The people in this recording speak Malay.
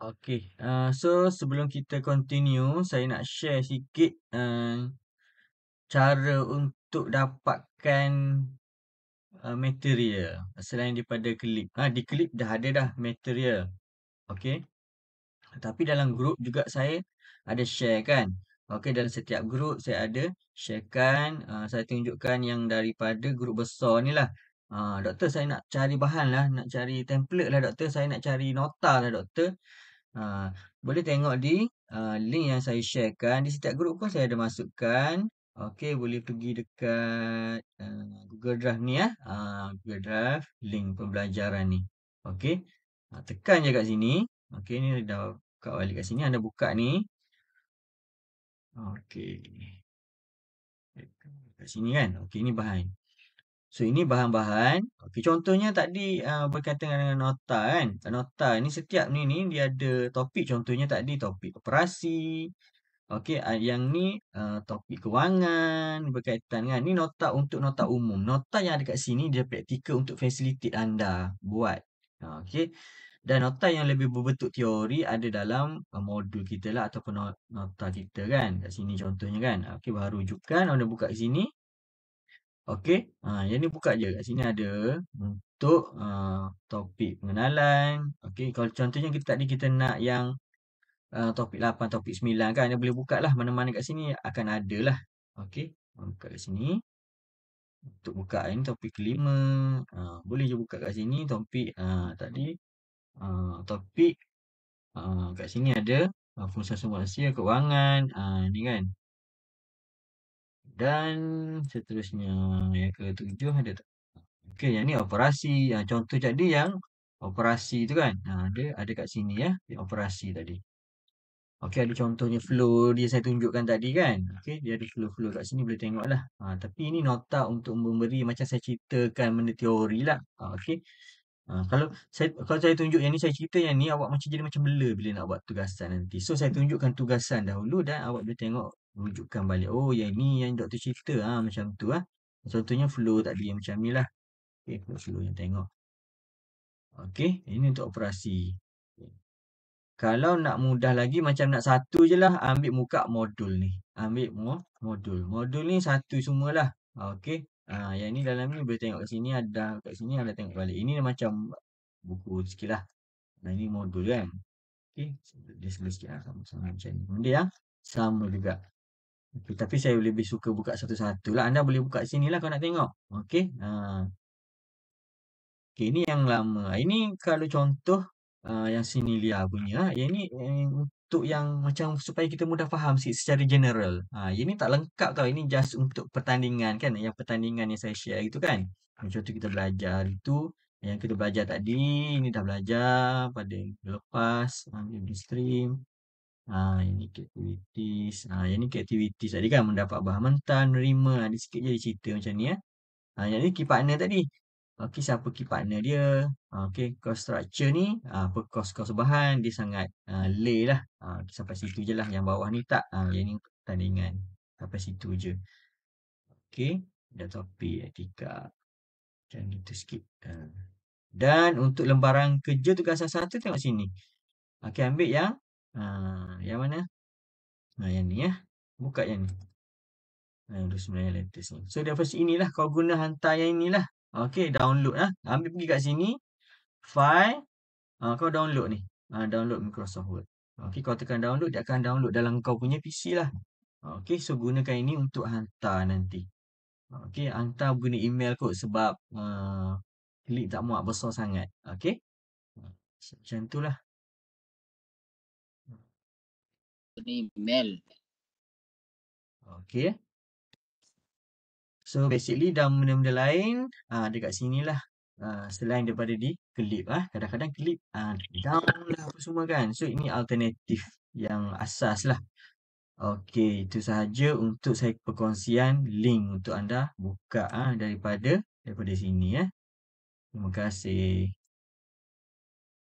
Okay, uh, so sebelum kita continue, saya nak share sikit uh, cara untuk dapatkan uh, material selain daripada klip. Uh, ah, di klip dah ada dah material. Okay, tapi dalam grup juga saya ada share kan. Okay, dalam setiap grup saya ada sharekan, uh, saya tunjukkan yang daripada grup besar ni lah. Uh, doktor saya nak cari bahan lah, nak cari template lah doktor, saya nak cari nota lah doktor. Ha, boleh tengok di uh, link yang saya sharekan. Di setiap grup pun saya ada masukkan. Okey, boleh pergi dekat uh, Google Drive ni ya. Uh, Google Drive, link pembelajaran ni. Okey, uh, tekan je kat sini. Okey, ni dah buka balik kat sini. Anda buka ni. Okey. Kat sini kan? Okey, ni bahan. So ini bahan-bahan. Okey contohnya tadi uh, berkaitan dengan nota kan. Nota ni setiap ni ni dia ada topik contohnya tadi topik operasi. Okey uh, yang ni uh, topik kewangan berkaitan kan. Ni nota untuk nota umum. Nota yang ada kat sini dia praktikal untuk facilitate anda buat. Okey. Dan nota yang lebih berbentuk teori ada dalam uh, modul kita lah ataupun not nota kita kan. Kat sini contohnya kan. Okey baru rujukan. anda buka kat sini. Okey. Ha, yang ni buka je. Kat sini ada hmm. untuk ha, topik pengenalan. Okey. Kalau contohnya kita tadi kita nak yang uh, topik 8, topik 9 kan. Dia boleh buka lah. Mana-mana kat sini akan ada lah. Okey. Buka kat sini. Untuk buka ini topik kelima. Ha, boleh je buka kat sini. Topik ha, tadi. Ha, topik ha, kat sini ada. Ha, fungsi sumber rahsia, kewangan. Ha, ni kan. Dan seterusnya yang tujuh ada tak? Okey, yang ni operasi. Yang Contoh jadi yang operasi tu kan. Ada ha, ada kat sini ya. Operasi tadi. Okey, ada contohnya flow dia saya tunjukkan tadi kan. Okey, dia ada flow-flow kat sini boleh tengok lah. Ha, tapi ini nota untuk memberi macam saya ceritakan benda teori lah. Ha, Okey. Ha, kalau saya kalau saya tunjuk yang ni, saya cerita yang ni awak macam jadi macam blur bila nak buat tugasan nanti. So, saya tunjukkan tugasan dahulu dan awak boleh tengok rujukan balik. Oh yang ni yang doktor cipta. Ah, ha, macam tu lah. Ha. Contohnya flow tak yang macam ni lah. Okay, flow, flow yang tengok. Okay, ini untuk operasi. Kalau nak mudah lagi, macam nak satu je lah, ambil muka modul ni. Ambil mo modul. Modul ni satu semualah. Okay. Ha, ah, yang ni dalam ni, boleh tengok kat sini, ada kat sini, ada tengok balik. Ini macam buku sikit lah. Nah, ini modul kan. Okay. Dia sebelah sikit lah. Sama, sama macam ni. Kemudian, sama juga. Okay, tapi saya lebih suka buka satu-satu lah. Anda boleh buka sini lah kalau nak tengok. Okey. Ha. Okey, ini yang lama. Ah, ini kalau contoh uh, yang sini Lia punya. Yang ini eh, untuk yang macam supaya kita mudah faham sikit secara general. Ha, ini tak lengkap tau. Ini just untuk pertandingan kan. Yang pertandingan yang saya share gitu kan. Macam tu kita belajar itu. Yang kita belajar tadi. Ini dah belajar pada lepas. Ambil stream. Ah ini aktiviti. Ah yang ni aktiviti ah, tadi kan mendapat bahan mentah, menerima ada sikit je cerita macam ni eh. Ah yang ni key partner tadi. Okey siapa key partner dia? Ah okey cost structure ni ah, apa kos-kos bahan dia sangat ah lay lah. Ah okay, sampai situ je lah yang bawah ni tak. Ah yang ni pertandingan. Sampai situ je. Okey topi. topik etika. Macam ni tu sikit. Ah. Dan untuk lembaran kerja tugasan satu tengok sini. Okey ambil yang Ha, yang mana? Ha, yang ni ya. Buka yang ni. Ha, ah, dulu sebenarnya letters ni. So, dia first inilah. Kau guna hantar yang inilah. Okay, download lah. Ha. Ambil pergi kat sini. File. Ha, kau download ni. Ha, download Microsoft Word. Okay, kau tekan download. Dia akan download dalam kau punya PC lah. Okay, so gunakan ini untuk hantar nanti. Okay, hantar guna email kot sebab uh, klik tak muat besar sangat. Okay, macam lah. email. Okay. So basically dalam benda-benda lain uh, dekat sini lah. Uh, ah, selain daripada di clip ah uh, kadang-kadang clip ah uh, down lah apa semua kan so ini alternatif yang asas lah okey itu sahaja untuk saya perkongsian link untuk anda buka ah uh, daripada daripada sini ya terima kasih